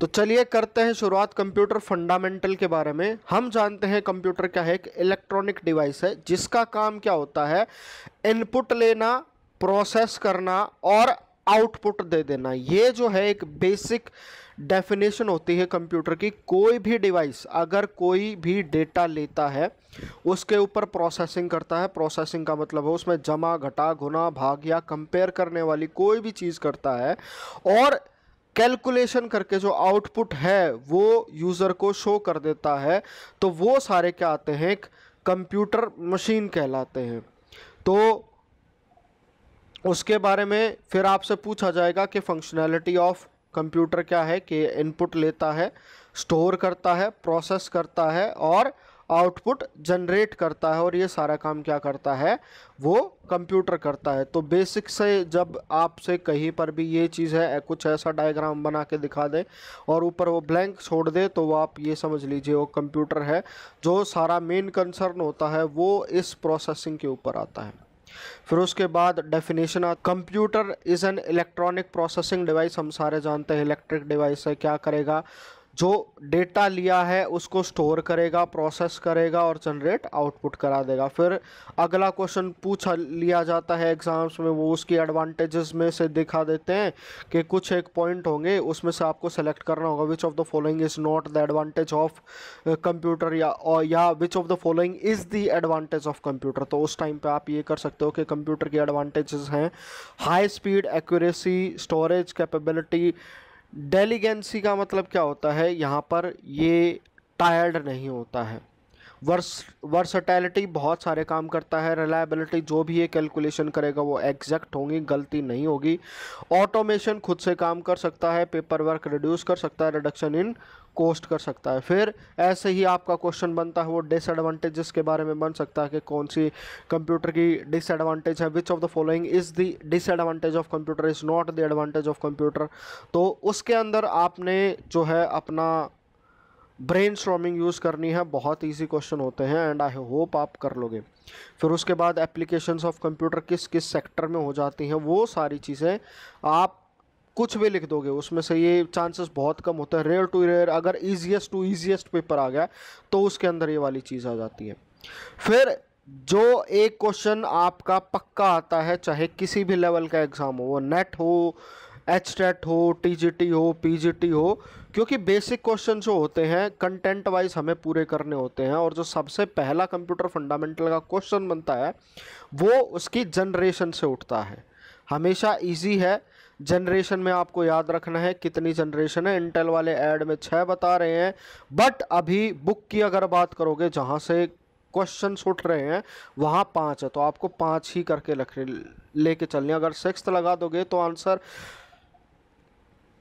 तो चलिए करते हैं शुरुआत कंप्यूटर फंडामेंटल के बारे में हम जानते हैं कंप्यूटर क्या है एक इलेक्ट्रॉनिक डिवाइस है जिसका काम क्या होता है इनपुट लेना प्रोसेस करना और आउटपुट दे देना ये जो है एक बेसिक डेफिनेशन होती है कंप्यूटर की कोई भी डिवाइस अगर कोई भी डेटा लेता है उसके ऊपर प्रोसेसिंग करता है प्रोसेसिंग का मतलब है उसमें जमा घटा गुना भाग या कंपेयर करने वाली कोई भी चीज़ करता है और कैलकुलेशन करके जो आउटपुट है वो यूज़र को शो कर देता है तो वो सारे क्या आते हैं एक कंप्यूटर मशीन कहलाते हैं तो उसके बारे में फिर आपसे पूछा जाएगा कि फंक्शनैलिटी ऑफ कंप्यूटर क्या है कि इनपुट लेता है स्टोर करता है प्रोसेस करता है और आउटपुट जनरेट करता है और ये सारा काम क्या करता है वो कंप्यूटर करता है तो बेसिक से जब आपसे कहीं पर भी ये चीज़ है कुछ ऐसा डायग्राम बना के दिखा दे और ऊपर वो ब्लैंक छोड़ दे तो वो आप ये समझ लीजिए वो कंप्यूटर है जो सारा मेन कंसर्न होता है वो इस प्रोसेसिंग के ऊपर आता है फिर उसके बाद definition a computer is an electronic processing device हम सारे जानते हैं इलेक्ट्रिक डिवाइस है क्या करेगा जो डेटा लिया है उसको स्टोर करेगा प्रोसेस करेगा और जनरेट आउटपुट करा देगा फिर अगला क्वेश्चन पूछा लिया जाता है एग्ज़ाम्स में वो उसकी एडवांटेजेस में से दिखा देते हैं कि कुछ एक पॉइंट होंगे उसमें से आपको सेलेक्ट करना होगा which of the following is not the advantage of computer या और या which of the following is the advantage of computer तो उस टाइम पर आप ये कर सकते हो कि कंप्यूटर की एडवांटेजेस हैं high speed accuracy storage capability diligence का मतलब क्या होता है यहाँ पर ये टायर्ड नहीं होता है वर्स वर्सटैलिटी बहुत सारे काम करता है रिलायबिलिटी जो भी ये कैलकुलेशन करेगा वो एग्जैक्ट होंगी गलती नहीं होगी ऑटोमेशन खुद से काम कर सकता है पेपर वर्क रिड्यूस कर सकता है रिडक्शन इन कोस्ट कर सकता है फिर ऐसे ही आपका क्वेश्चन बनता है वो डिसएडवांटेजेस के बारे में बन सकता है कि कौन सी कंप्यूटर की डिसएडवांटेज है which of the following is the disadvantage of computer is not the advantage of computer तो उसके अंदर आपने जो है अपना ब्रेन स्ट्रॉमिंग यूज़ करनी है बहुत ईजी क्वेश्चन होते हैं एंड आई होप आप कर लोगे फिर उसके बाद एप्लीकेशंस ऑफ कंप्यूटर किस किस सेक्टर में हो जाती हैं वो सारी चीज़ें आप कुछ भी लिख दोगे उसमें से ये चांसेस बहुत कम होता है रेयर टू रेयर अगर ईजिएस्ट टू ईजिएस्ट पेपर आ गया तो उसके अंदर ये वाली चीज़ आ जाती है फिर जो एक क्वेश्चन आपका पक्का आता है चाहे किसी भी लेवल का एग्ज़ाम हो वो नेट हो एच टेट हो टी हो पी हो क्योंकि बेसिक क्वेश्चन जो होते हैं कंटेंट वाइज हमें पूरे करने होते हैं और जो सबसे पहला कंप्यूटर फंडामेंटल का क्वेश्चन बनता है वो उसकी जनरेशन से उठता है हमेशा इजी है जनरेशन में आपको याद रखना है कितनी जनरेशन है इंटेल वाले ऐड में छः बता रहे हैं बट अभी बुक की अगर बात करोगे जहाँ से क्वेश्चन उठ रहे हैं वहाँ पाँच है तो आपको पाँच ही करके लेके चलने अगर सिक्स लगा दोगे तो आंसर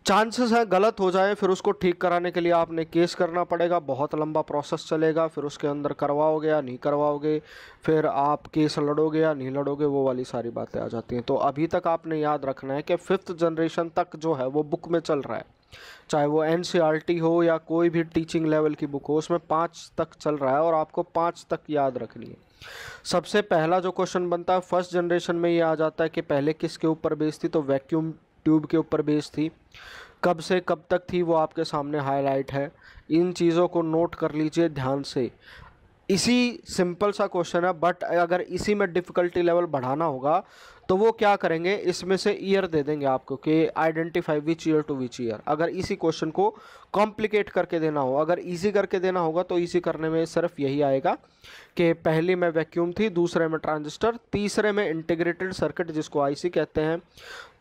चांसेस हैं गलत हो जाए फिर उसको ठीक कराने के लिए आपने केस करना पड़ेगा बहुत लंबा प्रोसेस चलेगा फिर उसके अंदर करवाओगे या नहीं करवाओगे फिर आप केस लड़ोगे या नहीं लड़ोगे वो वाली सारी बातें आ जाती हैं तो अभी तक आपने याद रखना है कि फिफ्थ जनरेशन तक जो है वो बुक में चल रहा है चाहे वो एन e हो या कोई भी टीचिंग लेवल की बुक हो उसमें पाँच तक चल रहा है और आपको पाँच तक याद रखनी है सबसे पहला जो क्वेश्चन बनता है फर्स्ट जनरेशन में ये आ जाता है कि पहले किसके ऊपर बेस थी तो वैक्यूम ट्यूब के ऊपर बेस थी कब से कब तक थी वो आपके सामने हाईलाइट है इन चीज़ों को नोट कर लीजिए ध्यान से इसी सिंपल सा क्वेश्चन है बट अगर इसी में डिफ़िकल्टी लेवल बढ़ाना होगा तो वो क्या करेंगे इसमें से ईयर दे देंगे आपको कि identify which year to which year अगर इसी क्वेश्चन को कॉम्प्लिकेट करके देना हो अगर इजी करके देना होगा तो इजी करने में सिर्फ यही आएगा कि पहले में वैक्यूम थी दूसरे में ट्रांजिस्टर तीसरे में इंटीग्रेटेड सर्किट जिसको आईसी कहते हैं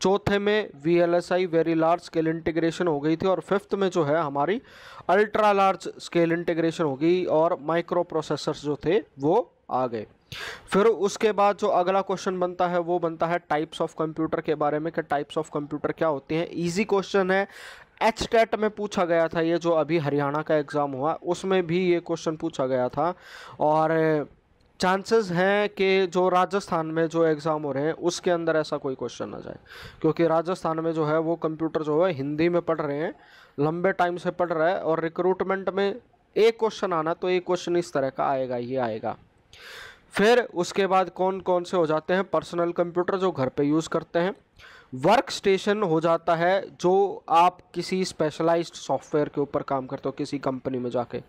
चौथे में V very large scale integration हो गई थी और फिफ्थ में जो है हमारी अल्ट्रा लार्ज स्केल इंटीग्रेशन हो गई और माइक्रो प्रोसेसर्स जो थे वो आ गए फिर उसके बाद जो अगला क्वेश्चन बनता है वो बनता है टाइप्स ऑफ कंप्यूटर के बारे में कि टाइप्स ऑफ कंप्यूटर क्या होते हैं इजी क्वेश्चन है एच टेट में पूछा गया था ये जो अभी हरियाणा का एग्ज़ाम हुआ उसमें भी ये क्वेश्चन पूछा गया था और चांसेस हैं कि जो राजस्थान में जो एग्ज़ाम हो रहे हैं उसके अंदर ऐसा कोई क्वेश्चन ना जाए क्योंकि राजस्थान में जो है वो कंप्यूटर जो है हिंदी में पढ़ रहे हैं लंबे टाइम से पढ़ रहा है और रिक्रूटमेंट में एक क्वेश्चन आना तो एक क्वेश्चन इस तरह का आएगा ये आएगा फिर उसके बाद कौन कौन से हो जाते हैं पर्सनल कंप्यूटर जो घर पे यूज़ करते हैं वर्क स्टेशन हो जाता है जो आप किसी स्पेशलाइज्ड सॉफ्टवेयर के ऊपर काम करते हो किसी कंपनी में जाके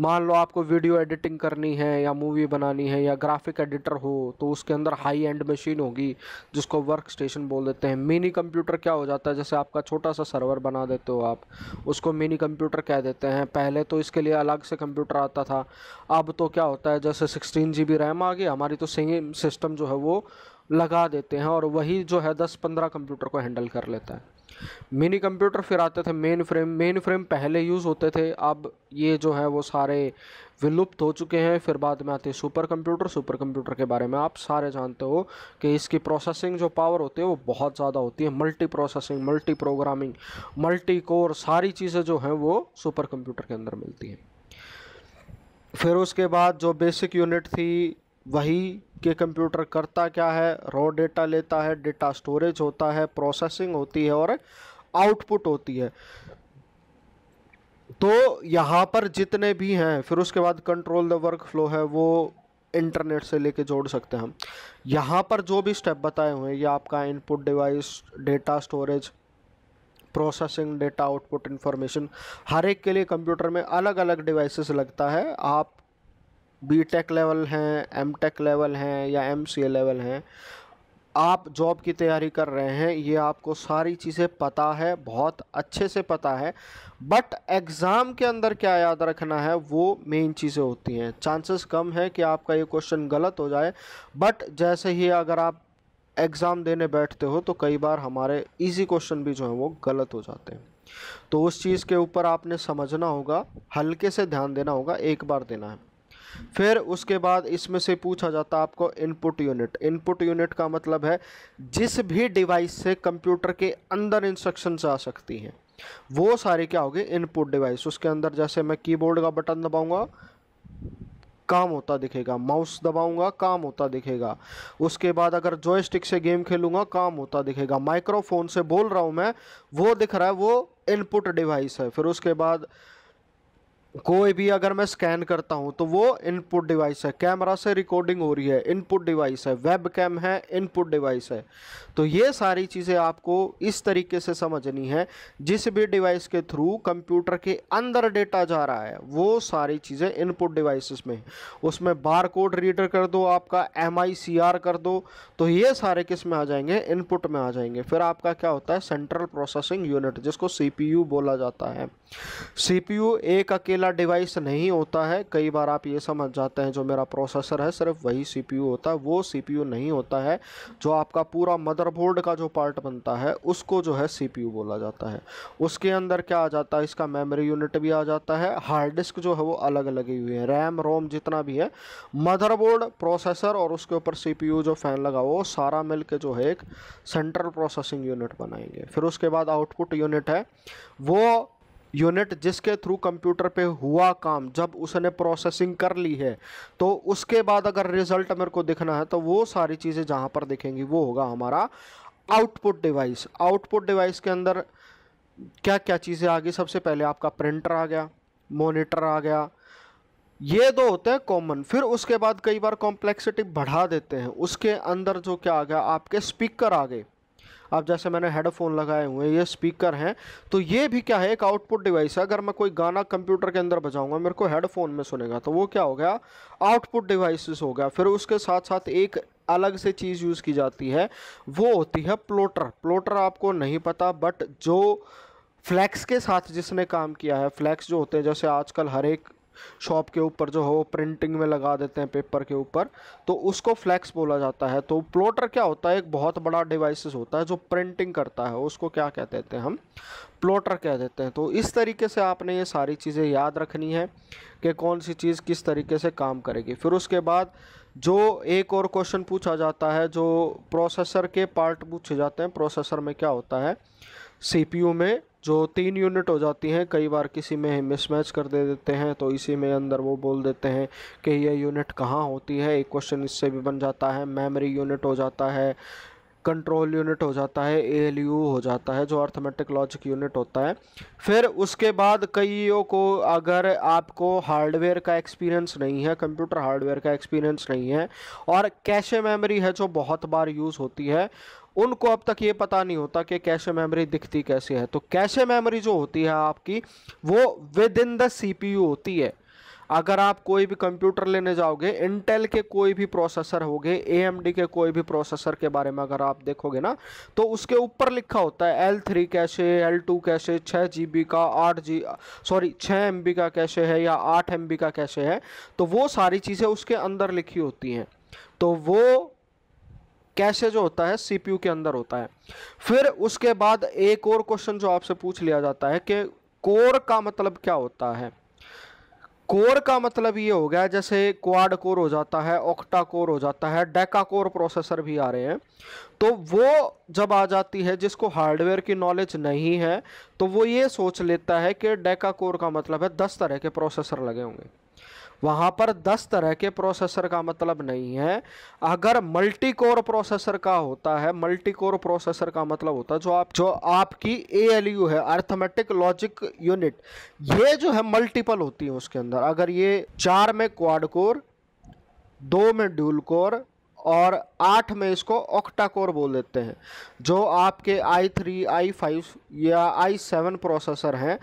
मान लो आपको वीडियो एडिटिंग करनी है या मूवी बनानी है या ग्राफिक एडिटर हो तो उसके अंदर हाई एंड मशीन होगी जिसको वर्क स्टेशन बोल देते हैं मिनी कंप्यूटर क्या हो जाता है जैसे आपका छोटा सा सर्वर बना देते हो आप उसको मिनी कंप्यूटर कह देते हैं पहले तो इसके लिए अलग से कंप्यूटर आता था अब तो क्या होता है जैसे सिक्सटीन जी बी रैम आ गई हमारी तो सेम सिस्टम जो है वो लगा देते हैं और वही जो है दस पंद्रह कंप्यूटर को हैंडल कर लेता है मिनी कंप्यूटर फिर आते थे मेन फ्रेम मेन फ्रेम पहले यूज़ होते थे अब ये जो है वो सारे विलुप्त हो चुके हैं फिर बाद में आते सुपर कंप्यूटर सुपर कंप्यूटर के बारे में आप सारे जानते हो कि इसकी प्रोसेसिंग जो पावर होती है वो बहुत ज़्यादा होती है multiprocessing multiprogramming multicore सारी चीज़ें जो हैं वो सुपर कंप्यूटर के अंदर मिलती हैं फिर उसके बाद जो बेसिक यूनिट थी वही कि कंप्यूटर करता क्या है रॉ डेटा लेता है डेटा स्टोरेज होता है प्रोसेसिंग होती है और आउटपुट होती है तो यहाँ पर जितने भी हैं फिर उसके बाद कंट्रोल द वर्क फ्लो है वो इंटरनेट से लेके जोड़ सकते हैं हम यहाँ पर जो भी स्टेप बताए हुए हैं ये आपका input device data storage processing data output information हर एक के लिए कंप्यूटर में अलग अलग डिवाइसेस लगता है आप बी टेक लेवल हैं एम टेक लेवल हैं या एम सी ए लेवल हैं आप जॉब की तैयारी कर रहे हैं ये आपको सारी चीज़ें पता है बहुत अच्छे से पता है बट एग्ज़ाम के अंदर क्या याद रखना है वो मेन चीज़ें होती हैं चांसेस कम है कि आपका ये क्वेश्चन गलत हो जाए बट जैसे ही अगर आप एग्ज़ाम देने बैठते हो तो कई बार हमारे इजी क्वेश्चन भी जो हैं वो गलत हो जाते हैं तो उस चीज़ के ऊपर आपने समझना होगा हल्के से ध्यान देना होगा एक बार देना है फिर उसके बाद इसमें से पूछा जाता आपको इनपुट यूनिट इनपुट यूनिट का मतलब है जिस भी डिवाइस से कंप्यूटर के अंदर इंस्ट्रक्शन आ सकती हैं वो सारे क्या होगी इनपुट डिवाइस उसके अंदर जैसे मैं कीबोर्ड का बटन दबाऊंगा काम होता दिखेगा माउस दबाऊंगा काम होता दिखेगा उसके बाद अगर जॉयस्टिक से गेम खेलूंगा काम होता दिखेगा माइक्रोफोन से बोल रहा हूं मैं वो दिख रहा है वो इनपुट डिवाइस है फिर उसके बाद कोई भी अगर मैं स्कैन करता हूँ तो वो इनपुट डिवाइस है कैमरा से रिकॉर्डिंग हो रही है इनपुट डिवाइस है वेब कैम है इनपुट डिवाइस है तो ये सारी चीज़ें आपको इस तरीके से समझनी है जिस भी डिवाइस के थ्रू कंप्यूटर के अंदर डेटा जा रहा है वो सारी चीज़ें इनपुट डिवाइसेस में उसमें बार कोड रीडर कर दो आपका एम कर दो तो ये सारे किस में आ जाएंगे इनपुट में आ जाएंगे फिर आपका क्या होता है सेंट्रल प्रोसेसिंग यूनिट जिसको सी बोला जाता है सी एक अकेले अकेला डिवाइस नहीं होता है कई बार आप ये समझ जाते हैं जो मेरा प्रोसेसर है सिर्फ वही सीपीयू होता है वो सीपीयू नहीं होता है जो आपका पूरा मदरबोर्ड का जो पार्ट बनता है उसको जो है सीपीयू बोला जाता है उसके अंदर क्या आ जाता है इसका मेमोरी यूनिट भी आ जाता है हार्ड डिस्क जो है वो अलग लगी हुई है रैम रोम जितना भी है मदरबोर्ड प्रोसेसर और उसके ऊपर सी जो फ़ैन लगा वो सारा मिल जो है एक सेंट्रल प्रोसेसिंग यूनिट बनाएंगे फिर उसके बाद आउटपुट यूनिट है वो यूनिट जिसके थ्रू कंप्यूटर पे हुआ काम जब उसने प्रोसेसिंग कर ली है तो उसके बाद अगर रिजल्ट मेरे को दिखना है तो वो सारी चीज़ें जहाँ पर दिखेंगी वो होगा हमारा आउटपुट डिवाइस आउटपुट डिवाइस के अंदर क्या क्या चीज़ें आ गई सबसे पहले आपका प्रिंटर आ गया मोनिटर आ गया ये दो होते हैं कॉमन फिर उसके बाद कई बार कॉम्प्लेक्सिटी बढ़ा देते हैं उसके अंदर जो क्या आ गया आपके स्पीकर आ गए अब जैसे मैंने हेडफोन लगाए हुए हैं ये स्पीकर हैं तो ये भी क्या है एक आउटपुट डिवाइस है अगर मैं कोई गाना कंप्यूटर के अंदर बजाऊंगा मेरे को हेडफोन में सुनेगा तो वो क्या हो गया आउटपुट डिवाइसेस हो गया फिर उसके साथ साथ एक अलग से चीज़ यूज़ की जाती है वो होती है प्लोटर प्लोटर आपको नहीं पता बट जो फ्लैक्स के साथ जिसने काम किया है फ्लैक्स जो होते हैं जैसे आजकल हर एक शॉप के ऊपर जो है वो प्रिंटिंग में लगा देते हैं पेपर के ऊपर तो उसको फ्लैक्स बोला जाता है तो प्लॉटर क्या होता है एक बहुत बड़ा डिवाइसेस होता है जो प्रिंटिंग करता है उसको क्या कह देते हैं हम प्लॉटर कह देते हैं तो इस तरीके से आपने ये सारी चीज़ें याद रखनी है कि कौन सी चीज़ किस तरीके से काम करेगी फिर उसके बाद जो एक और क्वेश्चन पूछा जाता है जो प्रोसेसर के पार्ट पूछे जाते हैं प्रोसेसर में क्या होता है सीपीयू में जो तीन यूनिट हो जाती हैं कई बार किसी में मिसमैच कर दे देते हैं तो इसी में अंदर वो बोल देते हैं कि ये यूनिट कहाँ होती है एक क्वेश्चन इससे भी बन जाता है मेमोरी यूनिट हो जाता है कंट्रोल यूनिट हो जाता है एल हो जाता है जो अर्थमेटिक लॉजिक यूनिट होता है फिर उसके बाद कईयों को अगर आपको हार्डवेयर का एक्सपीरियंस नहीं है कंप्यूटर हार्डवेयर का एक्सपीरियंस नहीं है और कैशे मेमोरी है जो बहुत बार यूज़ होती है उनको अब तक ये पता नहीं होता कि कैसे मेमोरी दिखती कैसे है तो कैशे मेमोरी जो होती है आपकी वो विद इन द सीपीयू होती है अगर आप कोई भी कंप्यूटर लेने जाओगे इंटेल के कोई भी प्रोसेसर होगे ए के कोई भी प्रोसेसर के बारे में अगर आप देखोगे ना तो उसके ऊपर लिखा होता है एल थ्री कैसे एल टू कैसे छः जी का आठ जी सॉरी छः एम का कैशे है या आठ एम का कैसे है तो वो सारी चीज़ें उसके अंदर लिखी होती हैं तो वो कैसे जो होता है सीपीयू के अंदर होता है फिर उसके बाद एक और क्वेश्चन जो आपसे पूछ लिया जाता है कि कोर का मतलब क्या होता है कोर का मतलब ये हो गया जैसे क्वाड कोर हो जाता है ऑक्टा कोर हो जाता है डेका कोर प्रोसेसर भी आ रहे हैं तो वो जब आ जाती है जिसको हार्डवेयर की नॉलेज नहीं है तो वो ये सोच लेता है कि डेका कोर का मतलब है दस तरह के प्रोसेसर लगे होंगे वहाँ पर दस तरह के प्रोसेसर का मतलब नहीं है अगर मल्टी कोर प्रोसेसर का होता है मल्टी कोर प्रोसेसर का मतलब होता है जो आप जो आपकी ए है अर्थमेटिक लॉजिक यूनिट ये जो है मल्टीपल होती है उसके अंदर अगर ये चार में क्वाड कोर दो में ड्यूल कोर और आठ में इसको ऑक्टा कोर बोल देते हैं जो आपके आई थ्री आई फाइव या आई सेवन प्रोसेसर हैं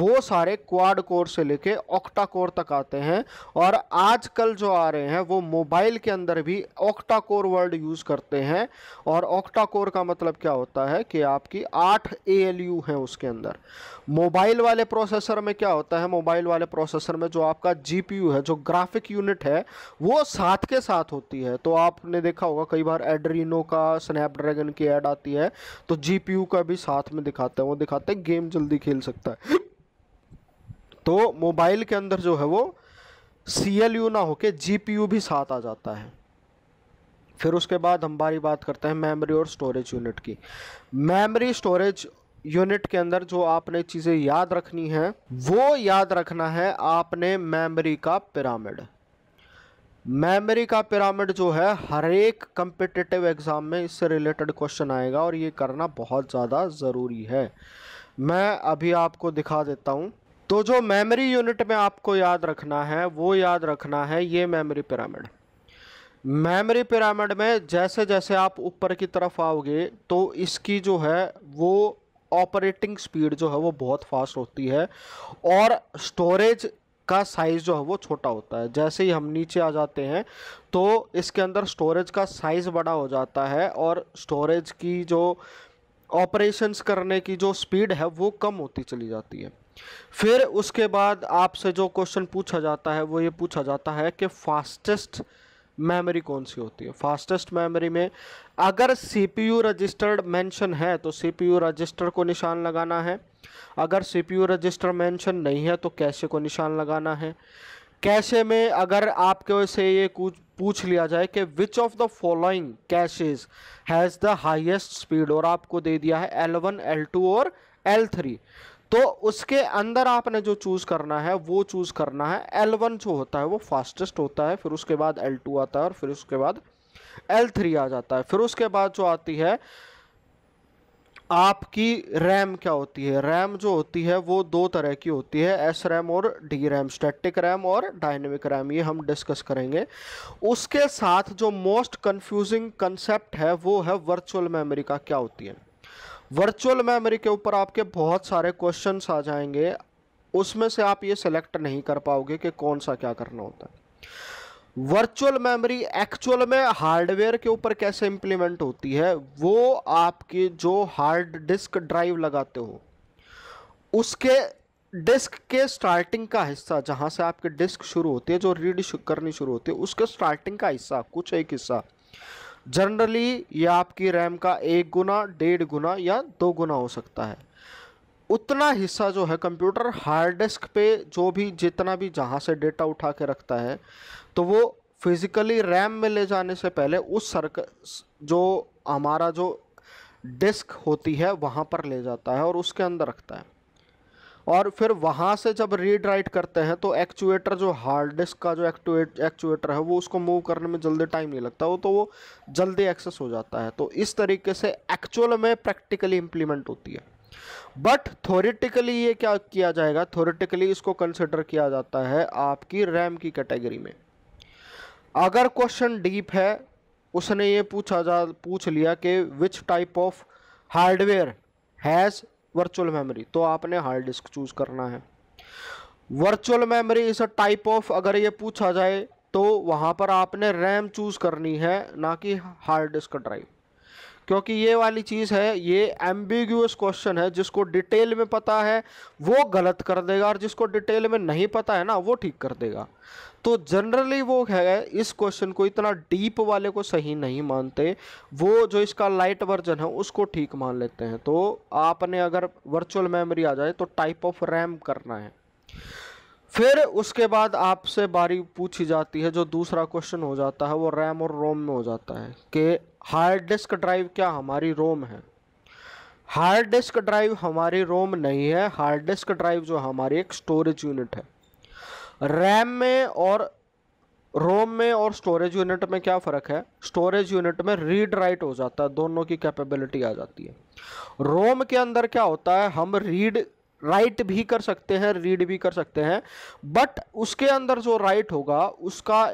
वो सारे क्वाड कोर से लेके ऑक्टा कोर तक आते हैं और आजकल जो आ रहे हैं वो मोबाइल के अंदर भी ऑक्टा कोर वर्ड यूज़ करते हैं और ऑक्टा कोर का मतलब क्या होता है कि आपकी आठ ए एल यू हैं उसके अंदर मोबाइल वाले प्रोसेसर में क्या होता है मोबाइल वाले प्रोसेसर में जो आपका जी पी यू है जो ग्राफिक यूनिट है वो साथ के साथ होती है तो आप आपने देखा होगा कई बार एड्रीनो का स्नैपड्रैगन की ऐड आती है तो जीपीयू का भी साथ में दिखाते हैं वो दिखाते हैं गेम जल्दी खेल सकता है तो मोबाइल के अंदर जो है वो सी ना होके जीपीयू भी साथ आ जाता है फिर उसके बाद हम बारी बात करते हैं मेमोरी और स्टोरेज यूनिट की मेमोरी स्टोरेज यूनिट के अंदर जो आपने चीज़ें याद रखनी है वो याद रखना है आपने मेमोरी का पिरामिड मेमोरी का पिरामिड जो है हर एक कम्पिटिटिव एग्ज़ाम में इससे रिलेटेड क्वेश्चन आएगा और ये करना बहुत ज़्यादा ज़रूरी है मैं अभी आपको दिखा देता हूँ तो जो मेमोरी यूनिट में आपको याद रखना है वो याद रखना है ये मेमोरी पिरामिड मेमोरी पिरामिड में जैसे जैसे आप ऊपर की तरफ आओगे तो इसकी जो है वो ऑपरेटिंग स्पीड जो है वो बहुत फास्ट होती है और स्टोरेज का साइज़ जो है वो छोटा होता है जैसे ही हम नीचे आ जाते हैं तो इसके अंदर स्टोरेज का साइज़ बड़ा हो जाता है और स्टोरेज की जो ऑपरेशंस करने की जो स्पीड है वो कम होती चली जाती है फिर उसके बाद आपसे जो क्वेश्चन पूछा जाता है वो ये पूछा जाता है कि फास्टेस्ट मेमोरी कौन सी होती है फास्टेस्ट मेमोरी में अगर सीपीयू रजिस्टर्ड मेंशन है तो सीपीयू रजिस्टर को निशान लगाना है अगर सीपीयू रजिस्टर मेंशन नहीं है तो कैसे को निशान लगाना है कैसे में अगर आपके से ये कुछ पूछ लिया जाए कि which of the following caches has the highest speed और आपको दे दिया है L1, L2 और L3 तो उसके अंदर आपने जो चूज़ करना है वो चूज़ करना है एल वन जो होता है वो फास्टेस्ट होता है फिर उसके बाद एल टू आता है और फिर उसके बाद एल थ्री आ जाता है फिर उसके बाद जो आती है आपकी रैम क्या होती है रैम जो होती है वो दो तरह की होती है एस रैम और डी रैम स्टैटिक रैम और डायनेमिक रैम ये हम डिस्कस करेंगे उसके साथ जो मोस्ट कंफ्यूजिंग कंसेप्ट है वो है वर्चुअल मेमोरी का क्या होती है वर्चुअल मेमोरी के ऊपर आपके बहुत सारे क्वेश्चन आ जाएंगे उसमें से आप ये सिलेक्ट नहीं कर पाओगे कि कौन सा क्या करना होता है वर्चुअल मेमोरी एक्चुअल में हार्डवेयर के ऊपर कैसे इम्प्लीमेंट होती है वो आपकी जो हार्ड डिस्क ड्राइव लगाते हो उसके डिस्क के स्टार्टिंग का हिस्सा जहाँ से आपके डिस्क शुरू होती है जो रीड करनी शुरू होती है उसके स्टार्टिंग का हिस्सा कुछ एक हिस्सा जनरली यह आपकी रैम का एक गुना डेढ़ गुना या दो गुना हो सकता है उतना हिस्सा जो है कंप्यूटर हार्ड डिस्क पे जो भी जितना भी जहाँ से डेटा उठा के रखता है तो वो फिज़िकली रैम में ले जाने से पहले उस सर्क जो हमारा जो डिस्क होती है वहाँ पर ले जाता है और उसके अंदर रखता है और फिर वहाँ से जब रीड राइट करते हैं तो एक्चुएटर जो हार्ड डिस्क का जो एक्टुएट एक्चुएटर है वो उसको मूव करने में जल्दी टाइम नहीं लगता वो तो वो जल्दी एक्सेस हो जाता है तो इस तरीके से एक्चुअल में प्रैक्टिकली इम्प्लीमेंट होती है बट थोरेटिकली ये क्या किया जाएगा थोरेटिकली इसको कंसिडर किया जाता है आपकी रैम की कैटेगरी में अगर क्वेश्चन डीप है उसने ये पूछा जा पूछ लिया कि which type of hardware has virtual memory तो आपने हार्ड डिस्क चूज़ करना है वर्चुअल मेमोरी इस टाइप ऑफ अगर ये पूछा जाए तो वहाँ पर आपने रैम चूज़ करनी है ना कि हार्ड डिस्क ड्राइव क्योंकि ये वाली चीज़ है ये एम्बिग्यूस क्वेश्चन है जिसको डिटेल में पता है वो गलत कर देगा और जिसको डिटेल में नहीं पता है ना वो ठीक कर देगा तो जनरली वो है इस क्वेश्चन को इतना डीप वाले को सही नहीं मानते वो जो इसका लाइट वर्जन है उसको ठीक मान लेते हैं तो आपने अगर वर्चुअल मेमोरी आ जाए तो टाइप ऑफ रैम करना है फिर उसके बाद आपसे बारी पूछी जाती है जो दूसरा क्वेश्चन हो जाता है वो रैम और रोम में हो जाता है कि हार्ड डिस्क ड्राइव क्या हमारी रोम है हार्ड डिस्क ड्राइव हमारी रोम नहीं है हार्ड डिस्क ड्राइव जो हमारी एक स्टोरेज यूनिट है रैम में और रोम में और स्टोरेज यूनिट में क्या फ़र्क है स्टोरेज यूनिट में रीड राइट हो जाता है दोनों की कैपेबिलिटी आ जाती है रोम के अंदर क्या होता है हम रीड राइट भी कर सकते हैं रीड भी कर सकते हैं बट उसके अंदर जो राइट होगा उसका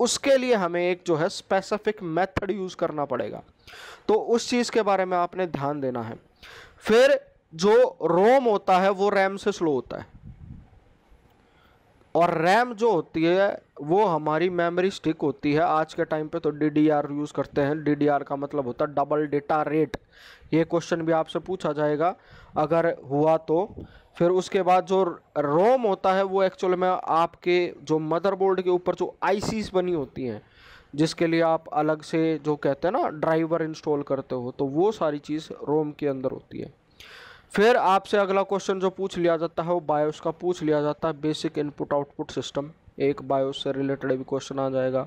उसके लिए हमें एक जो है स्पेसिफिक मेथड यूज़ करना पड़ेगा तो उस चीज़ के बारे में आपने ध्यान देना है फिर जो रोम होता है वो रैम से स्लो होता है और रैम जो होती है वो हमारी मेमोरी स्टिक होती है आज के टाइम पे तो डी डी आर यूज़ करते हैं डी डी आर का मतलब होता है डबल डेटा रेट ये क्वेश्चन भी आपसे पूछा जाएगा अगर हुआ तो फिर उसके बाद जो रोम होता है वो एक्चुअल में आपके जो मदरबोर्ड के ऊपर जो आई बनी होती हैं जिसके लिए आप अलग से जो कहते हैं ना ड्राइवर इंस्टॉल करते हो तो वो सारी चीज़ रोम के अंदर होती है फिर आपसे अगला क्वेश्चन जो पूछ लिया जाता है वो बायोस का पूछ लिया जाता है बेसिक इनपुट आउटपुट सिस्टम एक बायोस से रिलेटेड भी क्वेश्चन आ जाएगा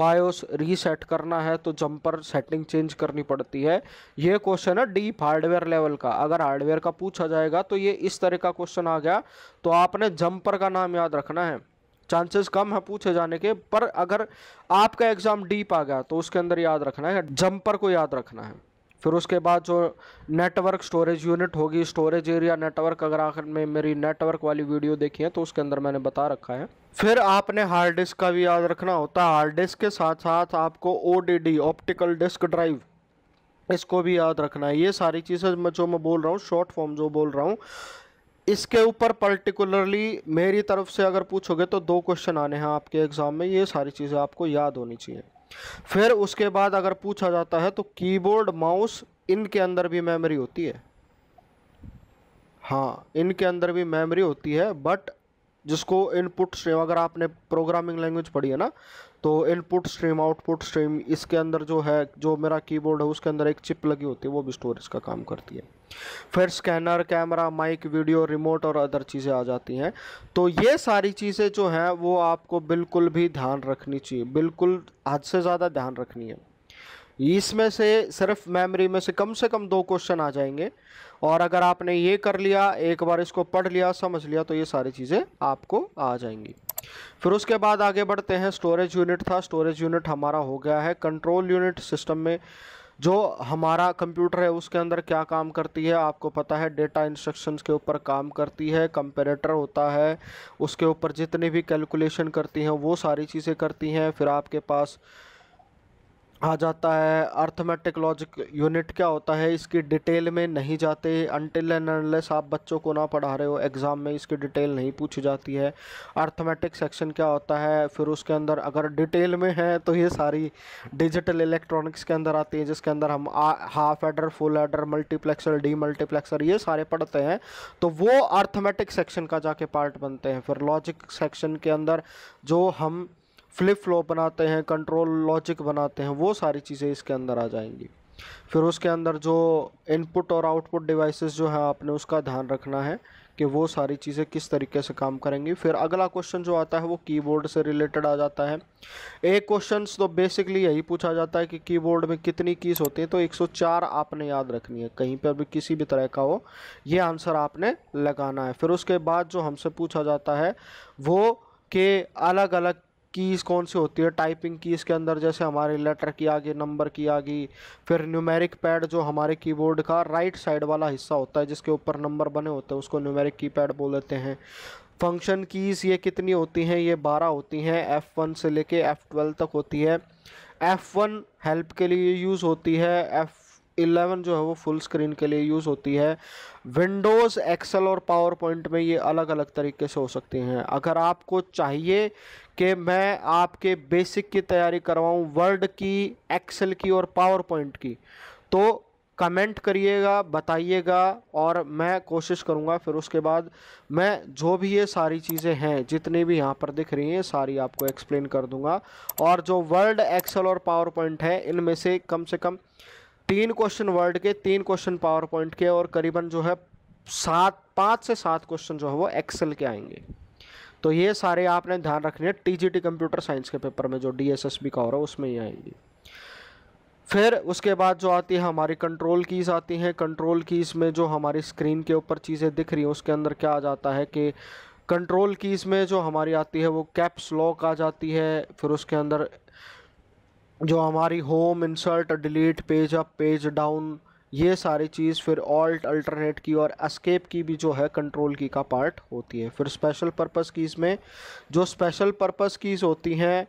बायोस रीसेट करना है तो जंपर सेटिंग चेंज करनी पड़ती है ये क्वेश्चन है डीप हार्डवेयर लेवल का अगर हार्डवेयर का पूछा जाएगा तो ये इस तरह का क्वेश्चन आ गया तो आपने जंपर का नाम याद रखना है चांसेस कम है पूछे जाने के पर अगर आपका एग्ज़ाम डीप आ गया तो उसके अंदर याद रखना है जंपर को याद रखना है फिर उसके बाद जो नेटवर्क स्टोरेज यूनिट होगी स्टोरेज एरिया नेटवर्क अगर आखिर में मेरी नेटवर्क वाली वीडियो देखी है तो उसके अंदर मैंने बता रखा है फिर आपने हार्ड डिस्क का भी याद रखना होता है हार्ड डिस्क के साथ साथ आपको ओ ऑप्टिकल डिस्क ड्राइव इसको भी याद रखना है ये सारी चीज़ें मैं जो मैं बोल रहा हूँ शॉर्ट फॉर्म जो बोल रहा हूँ इसके ऊपर पर्टिकुलरली मेरी तरफ से अगर पूछोगे तो दो क्वेश्चन आने हैं आपके एग्ज़ाम में ये सारी चीज़ें आपको याद होनी चाहिए फिर उसके बाद अगर पूछा जाता है तो कीबोर्ड माउस इनके अंदर भी मेमोरी होती है हाँ इनके अंदर भी मेमोरी होती है बट जिसको इनपुट स्ट्रीम अगर आपने प्रोग्रामिंग लैंग्वेज पढ़ी है ना तो इनपुट स्ट्रीम आउटपुट स्ट्रीम इसके अंदर जो है जो मेरा कीबोर्ड है उसके अंदर एक चिप लगी होती है वो भी स्टोरेज का काम करती है फिर scanner camera mic video remote और अदर चीज़ें आ जाती हैं तो ये सारी चीज़ें जो हैं वो आपको बिल्कुल भी ध्यान रखनी चाहिए बिल्कुल हद से ज़्यादा ध्यान रखनी है इसमें से सिर्फ मेमोरी में से कम से कम दो क्वेश्चन आ जाएंगे और अगर आपने ये कर लिया एक बार इसको पढ़ लिया समझ लिया तो ये सारी चीज़ें आपको आ जाएंगी फिर उसके बाद आगे बढ़ते हैं स्टोरेज यूनिट था स्टोरेज यूनिट हमारा हो गया है कंट्रोल यूनिट सिस्टम में जो हमारा कंप्यूटर है उसके अंदर क्या काम करती है आपको पता है डेटा इंस्ट्रक्शंस के ऊपर काम करती है कंपेरेटर होता है उसके ऊपर जितनी भी कैलकुलेशन करती हैं वो सारी चीज़ें करती हैं फिर आपके पास आ जाता है अर्थमेटिक लॉजिक यूनिट क्या होता है इसकी डिटेल में नहीं जाते अनटिल एंड अनलेस आप बच्चों को ना पढ़ा रहे हो एग्ज़ाम में इसकी डिटेल नहीं पूछी जाती है अर्थमेटिक सेक्शन क्या होता है फिर उसके अंदर अगर डिटेल में है तो ये सारी डिजिटल इलेक्ट्रॉनिक्स के अंदर आती है जिसके अंदर हम half adder full adder multiplexer demultiplexer ये सारे पढ़ते हैं तो वो अर्थमेटिक सेक्शन का जाके पार्ट बनते हैं फिर लॉजिक सेक्शन के अंदर जो हम फ्लिप फ्लॉप बनाते हैं कंट्रोल लॉजिक बनाते हैं वो सारी चीज़ें इसके अंदर आ जाएंगी फिर उसके अंदर जो इनपुट और आउटपुट डिवाइसेस जो है आपने उसका ध्यान रखना है कि वो सारी चीज़ें किस तरीके से काम करेंगी फिर अगला क्वेश्चन जो आता है वो कीबोर्ड से रिलेटेड आ जाता है एक क्वेश्चन तो बेसिकली यही पूछा जाता है कि कीबोर्ड में कितनी कीज़ होती हैं तो 104 आपने याद रखनी है कहीं पर भी किसी भी तरह का हो ये आंसर आपने लगाना है फिर उसके बाद जो हमसे पूछा जाता है वो कि अलग अलग कीज़ कौन सी होती है टाइपिंग कीज़ के अंदर जैसे हमारे लेटर की आ गई नंबर की आ गई फिर न्यूमेरिक पैड जो हमारे कीबोर्ड का राइट साइड वाला हिस्सा होता है जिसके ऊपर नंबर बने होते हैं उसको न्यूमेरिक की पैड बोल देते हैं फंक्शन कीज़ ये कितनी होती हैं ये बारह होती हैं एफ़ वन से लेके एफ़ ट्वेल्व तक होती है एफ़ वन हेल्प के लिए यूज़ होती है एफ़ इलेवन जो है वो फुल स्क्रीन के लिए यूज़ होती है विंडोज़ एक्सेल और पावर पॉइंट में ये अलग अलग तरीके से हो सकती हैं अगर आपको चाहिए कि मैं आपके बेसिक की तैयारी करवाऊँ वर्ड की एक्सेल की और पावर पॉइंट की तो कमेंट करिएगा बताइएगा और मैं कोशिश करूँगा फिर उसके बाद मैं जो भी ये सारी चीज़ें हैं जितनी भी यहाँ पर दिख रही हैं सारी आपको एक्सप्लेन कर दूँगा और जो वर्ड एक्सेल और पावर पॉइंट है इनमें से कम से कम तीन क्वेश्चन वर्ड के तीन क्वेश्चन पावर पॉइंट के और करीबन जो है सात पाँच से सात क्वेश्चन जो है वो एक्सेल के आएंगे तो ये सारे आपने ध्यान रखने हैं टीजीटी कंप्यूटर साइंस के पेपर में जो डीएसएसबी का हो रहा है उसमें ही आएंगी फिर उसके बाद जो आती है हमारी कंट्रोल कीज़ आती हैं कंट्रोल कीज़ में जो हमारी स्क्रीन के ऊपर चीज़ें दिख रही हैं उसके अंदर क्या आ जाता है कि कंट्रोल कीज़ में जो हमारी आती है वो कैप्स लॉक आ जाती है फिर उसके अंदर जो हमारी home insert delete page up page down ये सारी चीज़ फिर ऑल्ट अल्टरनेट की और एस्केप की भी जो है कंट्रोल की का पार्ट होती है फिर स्पेशल पर्पस कीज़ में जो स्पेशल पर्पस कीज़ होती हैं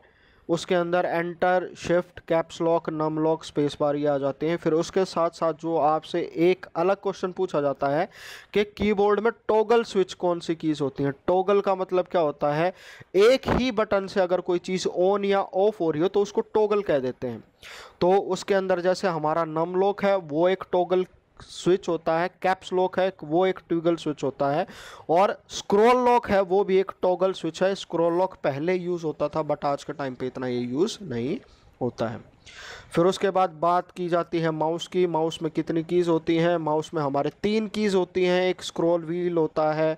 उसके अंदर enter shift caps lock num lock space bar ये आ जाते हैं फिर उसके साथ साथ जो आपसे एक अलग क्वेश्चन पूछा जाता है कि कीबोर्ड में टोगल स्विच कौन सी कीज़ होती हैं टोगल का मतलब क्या होता है एक ही बटन से अगर कोई चीज़ ऑन या ऑफ हो रही हो तो उसको टोगल कह देते हैं तो उसके अंदर जैसे हमारा नम लॉक है वो एक टोगल स्विच होता है कैप्स लॉक है वो एक ट्विगल स्विच होता है और स्क्रॉल लॉक है वो भी एक टॉगल स्विच है स्क्रॉल लॉक पहले यूज़ होता था बट आज के टाइम पे इतना ये यूज़ नहीं होता है फिर उसके बाद बात की जाती है माउस की माउस में कितनी कीज़ होती हैं माउस में हमारे तीन कीज़ होती हैं एक स्क्रॉल व्हील होता है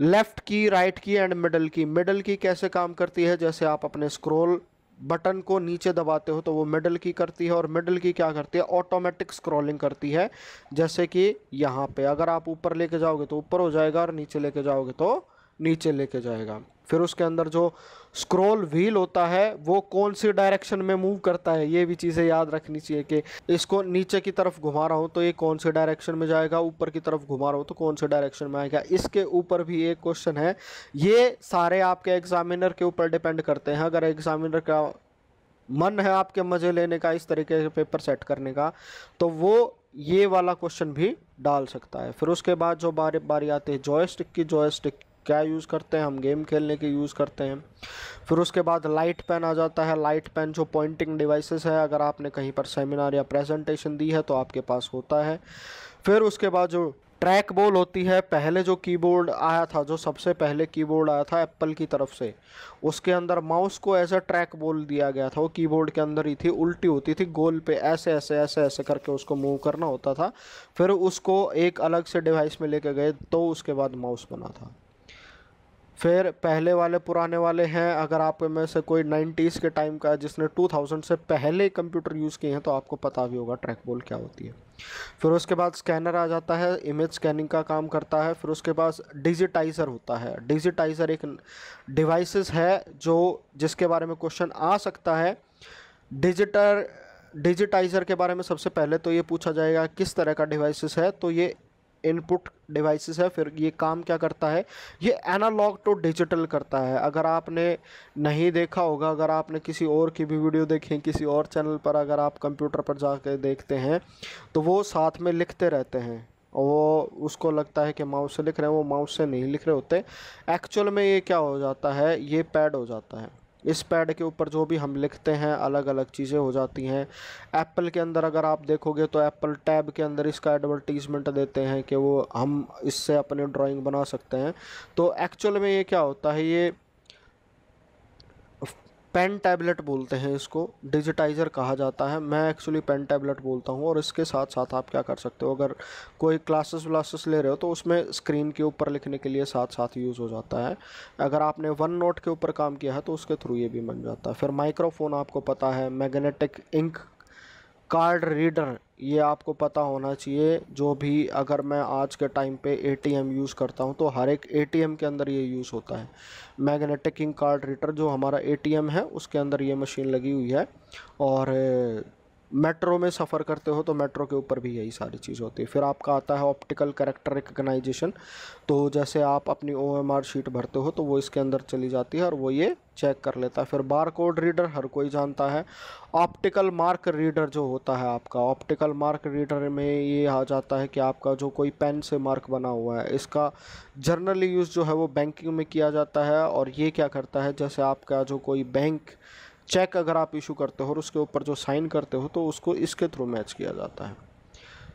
लेफ़्ट की राइट की एंड मिडल की मिडल की कैसे काम करती है जैसे आप अपने स्क्रॉल बटन को नीचे दबाते हो तो वो मिडल की करती है और मिडल की क्या करती है ऑटोमेटिक स्क्रॉलिंग करती है जैसे कि यहाँ पे अगर आप ऊपर लेके जाओगे तो ऊपर हो जाएगा और नीचे लेके जाओगे तो नीचे लेके जाएगा फिर उसके अंदर जो स्क्रॉल व्हील होता है वो कौन सी डायरेक्शन में मूव करता है ये भी चीज़ें याद रखनी चाहिए कि इसको नीचे की तरफ घुमा रहा हूँ तो ये कौन से डायरेक्शन में जाएगा ऊपर की तरफ घुमा रहा हूँ तो कौन से डायरेक्शन में आएगा इसके ऊपर भी एक क्वेश्चन है ये सारे आपके एग्जामिनर के ऊपर डिपेंड करते हैं अगर एग्जामिनर का मन है आपके मज़े लेने का इस तरीके से पेपर सेट करने का तो वो ये वाला क्वेश्चन भी डाल सकता है फिर उसके बाद जो बारी बारी आती है जॉयस्टिक की जॉयस्टिक क्या यूज़ करते हैं हम गेम खेलने के यूज़ करते हैं फिर उसके बाद लाइट पेन आ जाता है लाइट पेन जो पॉइंटिंग डिवाइसेस है अगर आपने कहीं पर सेमिनार या प्रेजेंटेशन दी है तो आपके पास होता है फिर उसके बाद जो ट्रैक बॉल होती है पहले जो कीबोर्ड आया था जो सबसे पहले कीबोर्ड आया था एप्पल की तरफ से उसके अंदर माउस को एज अ ट्रैक बॉल दिया गया था वो कीबोर्ड के अंदर ही थी उल्टी होती थी गोल पे ऐसे ऐसे ऐसे ऐसे करके उसको मूव करना होता था फिर उसको एक अलग से डिवाइस में लेके गए तो उसके बाद माउस बना था फिर पहले वाले पुराने वाले हैं अगर आप में से कोई 90s के टाइम का है जिसने 2000 से पहले कंप्यूटर यूज़ किए हैं तो आपको पता भी होगा ट्रैक बॉल क्या होती है फिर उसके बाद स्कैनर आ जाता है इमेज स्कैनिंग का काम करता है फिर उसके पास डिजिटाइज़र होता है डिजिटाइज़र एक डिवाइसेस है जो जिसके बारे में क्वेश्चन आ सकता है डिजिटर डिजिटाइज़र के बारे में सबसे पहले तो ये पूछा जाएगा किस तरह का डिवाइसेस है तो ये इनपुट डिवाइसेस है फिर ये काम क्या करता है ये एनालॉग टू डिजिटल करता है अगर आपने नहीं देखा होगा अगर आपने किसी और की भी वीडियो देखें किसी और चैनल पर अगर आप कंप्यूटर पर कर देखते हैं तो वो साथ में लिखते रहते हैं वो उसको लगता है कि माउस से लिख रहे हैं वो माउस से नहीं लिख रहे होते एक्चुअल में ये क्या हो जाता है ये पैड हो जाता है इस पैड के ऊपर जो भी हम लिखते हैं अलग अलग चीज़ें हो जाती हैं एप्पल के अंदर अगर आप देखोगे तो एप्पल टैब के अंदर इसका एडवर्टीज़मेंट देते हैं कि वो हम इससे अपने ड्राइंग बना सकते हैं तो एक्चुअल में ये क्या होता है ये पेन टैबलेट बोलते हैं इसको डिजिटाइज़र कहा जाता है मैं एक्चुअली पेन टैबलेट बोलता हूँ और इसके साथ साथ आप क्या कर सकते हो अगर कोई क्लासेस व्लासेस ले रहे हो तो उसमें स्क्रीन के ऊपर लिखने के लिए साथ साथ यूज़ हो जाता है अगर आपने वन नोट के ऊपर काम किया है तो उसके थ्रू ये भी बन जाता है फिर माइक्रोफोन आपको पता है मैग्नेटिक इंक कार्ड रीडर ये आपको पता होना चाहिए जो भी अगर मैं आज के टाइम पे एटीएम यूज़ करता हूँ तो हर एक एटीएम के अंदर ये यूज़ होता है मैग्नेटिकिंग कार्ड रीडर जो हमारा एटीएम है उसके अंदर ये मशीन लगी हुई है और मेट्रो में सफ़र करते हो तो मेट्रो के ऊपर भी यही सारी चीज़ होती है फिर आपका आता है ऑप्टिकल करेक्टर रिकगनाइजेशन तो जैसे आप अपनी ओ शीट भरते हो तो वो इसके अंदर चली जाती है और वो ये चेक कर लेता है फिर बार कोड रीडर हर कोई जानता है ऑप्टिकल मार्क रीडर जो होता है आपका ऑप्टिकल मार्क रीडर में ये आ जाता है कि आपका जो कोई पेन से मार्क बना हुआ है इसका जर्नली यूज़ जो है वो बैंकिंग में किया जाता है और ये क्या करता है जैसे आपका जो कोई बैंक चेक अगर आप इशू करते हो और उसके ऊपर जो साइन करते हो तो उसको इसके थ्रू मैच किया जाता है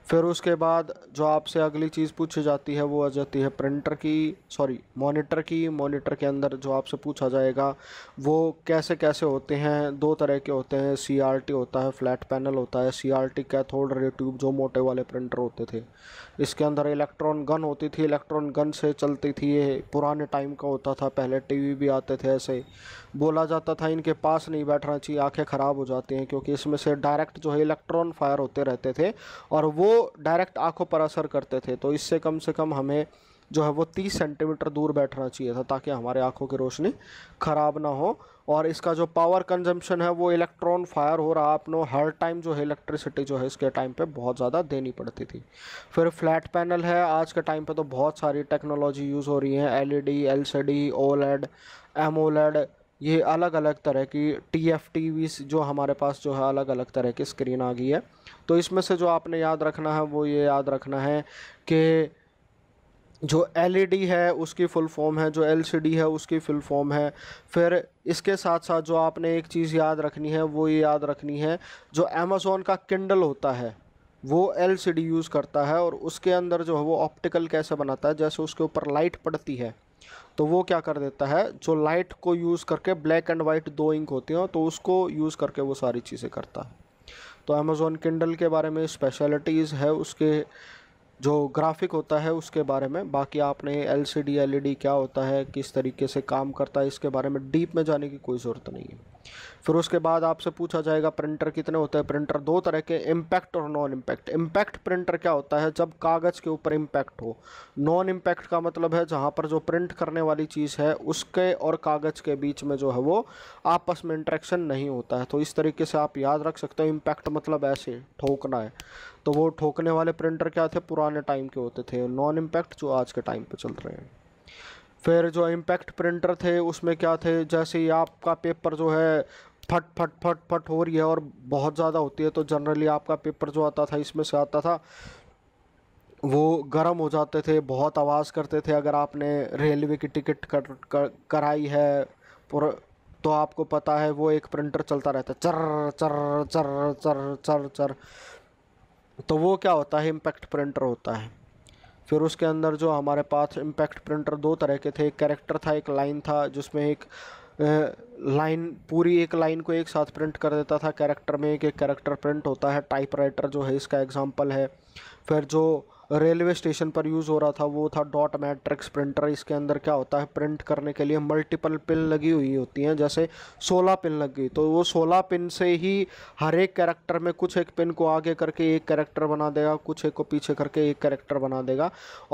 फिर उसके बाद जो आपसे अगली चीज़ पूछी जाती है वो आ जाती है प्रिंटर की सॉरी मॉनिटर की मॉनिटर के अंदर जो आपसे पूछा जाएगा वो कैसे कैसे होते हैं दो तरह के होते हैं सीआरटी होता है फ्लैट पैनल होता है सीआरटी कैथोड रे ट्यूब जो मोटे वाले प्रिंटर होते थे इसके अंदर इलेक्ट्रॉन गन होती थी इलेक्ट्रॉन गन से चलती थी ये पुराने टाइम का होता था पहले टीवी भी आते थे ऐसे बोला जाता था इनके पास नहीं बैठना चाहिए आंखें ख़राब हो जाती हैं क्योंकि इसमें से डायरेक्ट जो है इलेक्ट्रॉन फायर होते रहते थे और वो डायरेक्ट आँखों पर असर करते थे तो इससे कम से कम हमें जो है वो तीस सेंटीमीटर दूर बैठना चाहिए था ताकि हमारे आँखों की रोशनी ख़राब ना हो और इसका जो पावर कंजम्पशन है वो इलेक्ट्रॉन फायर हो रहा आपने हर टाइम जो है इलेक्ट्रिसिटी जो है इसके टाइम पे बहुत ज़्यादा देनी पड़ती थी फिर फ्लैट पैनल है आज के टाइम पे तो बहुत सारी टेक्नोलॉजी यूज़ हो रही है एलईडी एलसीडी ओलेड एमओलेड ये अलग अलग तरह की टी एफ जो हमारे पास जो है अलग अलग तरह की स्क्रीन आ गई है तो इसमें से जो आपने याद रखना है वो ये याद रखना है कि जो एलईडी e है उसकी फुल फॉर्म है जो एलसीडी है उसकी फुल फॉर्म है फिर इसके साथ साथ जो आपने एक चीज़ याद रखनी है वो ये याद रखनी है जो अमेज़ोन का किंडल होता है वो एल यूज़ करता है और उसके अंदर जो है वो ऑप्टिकल कैसे बनाता है जैसे उसके ऊपर लाइट पड़ती है तो वो क्या कर देता है जो लाइट को यूज़ करके ब्लैक एंड वाइट दो इंक होती हैं तो उसको यूज़ करके वो सारी चीज़ें करता है तो अमेज़ोन किंडल के बारे में स्पेशलिटीज़ है उसके जो ग्राफिक होता है उसके बारे में बाकी आपने एलसीडी एलईडी e क्या होता है किस तरीके से काम करता है इसके बारे में डीप में जाने की कोई ज़रूरत नहीं है फिर उसके बाद आपसे पूछा जाएगा प्रिंटर कितने होते हैं प्रिंटर दो तरह के इम्पैक्ट और नॉन इम्पैक्ट इम्पैक्ट प्रिंटर क्या होता है जब कागज़ के ऊपर इम्पैक्ट हो नॉन इम्पैक्ट का मतलब है जहाँ पर जो प्रिंट करने वाली चीज़ है उसके और कागज़ के बीच में जो है वो आपस में इंट्रैक्शन नहीं होता है तो इस तरीके से आप याद रख सकते हो इम्पैक्ट मतलब ऐसे ठोकना है तो वो ठोकने वाले प्रिंटर क्या थे पुराने टाइम के होते थे नॉन इम्पैक्ट जो आज के टाइम पर चल रहे हैं फिर जो इम्पैक्ट प्रिंटर थे उसमें क्या थे जैसे ही आपका पेपर जो है फट फट फट फट हो रही है और बहुत ज़्यादा होती है तो जनरली आपका पेपर जो आता था इसमें से आता था वो गर्म हो जाते थे बहुत आवाज़ करते थे अगर आपने रेलवे की टिकट कर, कर कराई है पुर, तो आपको पता है वो एक प्रिंटर चलता रहता है चर चर चर चर चर चर तो वो क्या होता है इम्पैक्ट प्रिंटर होता है फिर उसके अंदर जो हमारे पास इम्पैक्ट प्रिंटर दो तरह के थे एक कैरेक्टर था एक लाइन था जिसमें एक लाइन पूरी एक लाइन को एक साथ प्रिंट कर देता था कैरेक्टर में एक एक कैरेक्टर प्रिंट होता है टाइपराइटर जो है इसका एग्जांपल है फिर जो रेलवे स्टेशन पर यूज़ हो रहा था वो था डॉट मैट्रिक्स प्रिंटर इसके अंदर क्या होता है प्रिंट करने के लिए मल्टीपल पिन लगी हुई होती हैं जैसे 16 पिन लग गई तो वो 16 पिन से ही हर एक कैरेक्टर में कुछ एक पिन को आगे करके एक कैरेक्टर बना देगा कुछ एक को पीछे करके एक कैरेक्टर बना देगा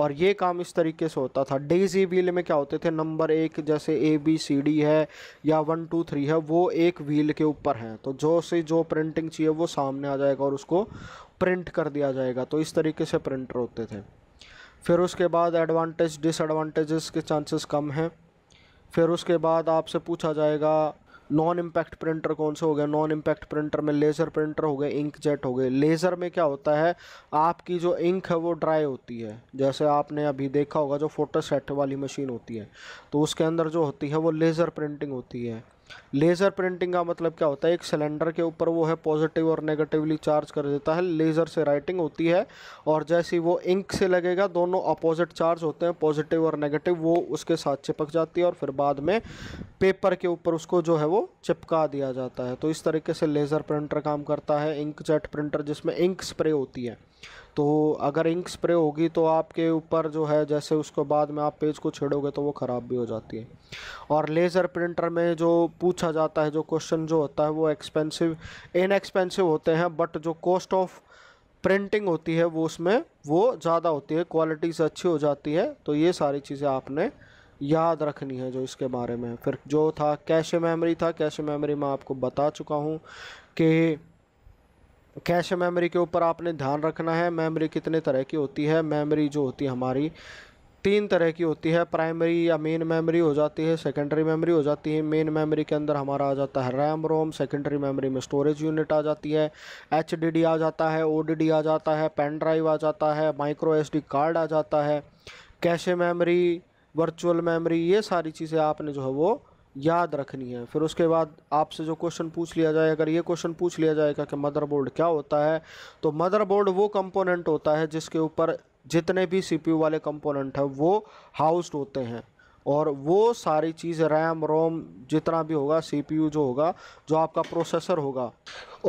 और ये काम इस तरीके से होता था डेजी व्हील में क्या होते थे नंबर एक जैसे ए बी सी डी है या वन टू थ्री है वो एक व्हील के ऊपर हैं तो जो से जो प्रिंटिंग चाहिए वो सामने आ जाएगा और उसको प्रिंट कर दिया जाएगा तो इस तरीके से प्रिंटर होते थे फिर उसके बाद एडवांटेज डिसएडवांटेजेस के चांसेस कम हैं फिर उसके बाद आपसे पूछा जाएगा नॉन इम्पैक्ट प्रिंटर कौन से हो गए नॉन इम्पैक्ट प्रिंटर में लेज़र प्रिंटर हो गए इंक जेट हो गए लेज़र में क्या होता है आपकी जो इंक है वो ड्राई होती है जैसे आपने अभी देखा होगा जो फोटो सेट वाली मशीन होती है तो उसके अंदर जो होती है वो लेज़र प्रिंटिंग होती है लेज़र प्रिंटिंग का मतलब क्या होता है एक सिलेंडर के ऊपर वो है पॉजिटिव और नेगेटिवली चार्ज कर देता है लेज़र से राइटिंग होती है और जैसे वो इंक से लगेगा दोनों अपोजिट चार्ज होते हैं पॉजिटिव और नेगेटिव वो उसके साथ चिपक जाती है और फिर बाद में पेपर के ऊपर उसको जो है वो चिपका दिया जाता है तो इस तरीके से लेज़र प्रिंटर काम करता है इंक जेट प्रिंटर जिसमें इंक स्प्रे होती है तो अगर इंक स्प्रे होगी तो आपके ऊपर जो है जैसे उसको बाद में आप पेज को छेड़ोगे तो वो ख़राब भी हो जाती है और लेज़र प्रिंटर में जो पूछा जाता है जो क्वेश्चन जो होता है वो एक्सपेंसिव इनएक्सपेंसिव होते हैं बट जो कॉस्ट ऑफ प्रिंटिंग होती है वो उसमें वो ज़्यादा होती है क्वालिटी से अच्छी हो जाती है तो ये सारी चीज़ें आपने याद रखनी है जो इसके बारे में फिर जो था कैश मेमोरी था कैश मेमोरी मैं आपको बता चुका हूँ कि कैश मेमोरी के ऊपर आपने ध्यान रखना है मेमोरी कितने तरह की होती है मेमोरी जो होती है हमारी तीन तरह की होती है प्राइमरी या मेन मेमोरी हो जाती है सेकेंडरी मेमोरी हो जाती है मेन मेमोरी के अंदर हमारा आ जाता है रैम रोम सेकेंडरी मेमोरी में स्टोरेज यूनिट आ जाती है एच आ जाता है ओ आ जाता है पेन ड्राइव आ जाता है माइक्रो एस कार्ड आ जाता है कैश मेमोरी वर्चुअल मेमोरी ये सारी चीज़ें आपने जो है वो याद रखनी है फिर उसके बाद आपसे जो क्वेश्चन पूछ लिया जाए अगर ये क्वेश्चन पूछ लिया जाएगा कि मदरबोर्ड क्या होता है तो मदरबोर्ड वो कंपोनेंट होता है जिसके ऊपर जितने भी सीपीयू वाले कंपोनेंट हैं वो हाउस्ड होते हैं और वो सारी चीज़ रैम रोम जितना भी होगा सीपीयू जो होगा जो आपका प्रोसेसर होगा